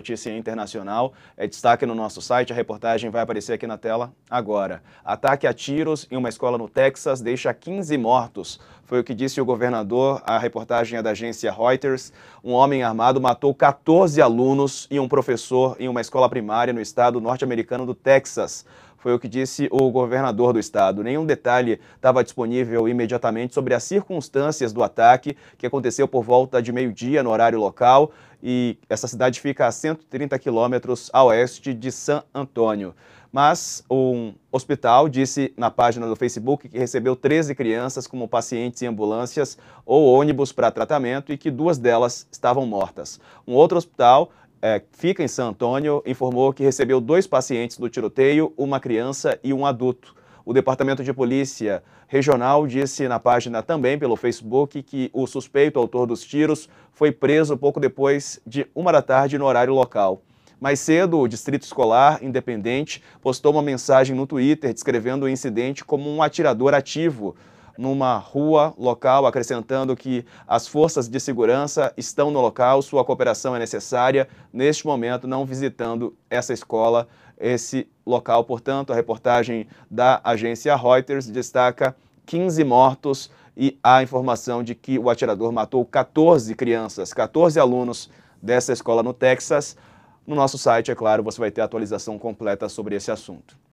notícia internacional, é destaque no nosso site, a reportagem vai aparecer aqui na tela agora. Ataque a tiros em uma escola no Texas deixa 15 mortos, foi o que disse o governador, a reportagem é da agência Reuters. Um homem armado matou 14 alunos e um professor em uma escola primária no estado norte-americano do Texas. Foi o que disse o governador do estado. Nenhum detalhe estava disponível imediatamente sobre as circunstâncias do ataque, que aconteceu por volta de meio-dia no horário local, e essa cidade fica a 130 quilômetros a oeste de San Antônio. Mas um hospital disse na página do Facebook que recebeu 13 crianças como pacientes em ambulâncias ou ônibus para tratamento e que duas delas estavam mortas. Um outro hospital é, fica em São Antônio, informou que recebeu dois pacientes do tiroteio, uma criança e um adulto. O Departamento de Polícia Regional disse na página também pelo Facebook que o suspeito autor dos tiros foi preso pouco depois de uma da tarde no horário local. Mais cedo, o Distrito Escolar Independente postou uma mensagem no Twitter descrevendo o incidente como um atirador ativo numa rua local, acrescentando que as forças de segurança estão no local, sua cooperação é necessária, neste momento não visitando essa escola, esse local. Portanto, a reportagem da agência Reuters destaca 15 mortos e a informação de que o atirador matou 14 crianças, 14 alunos dessa escola no Texas. No nosso site, é claro, você vai ter a atualização completa sobre esse assunto.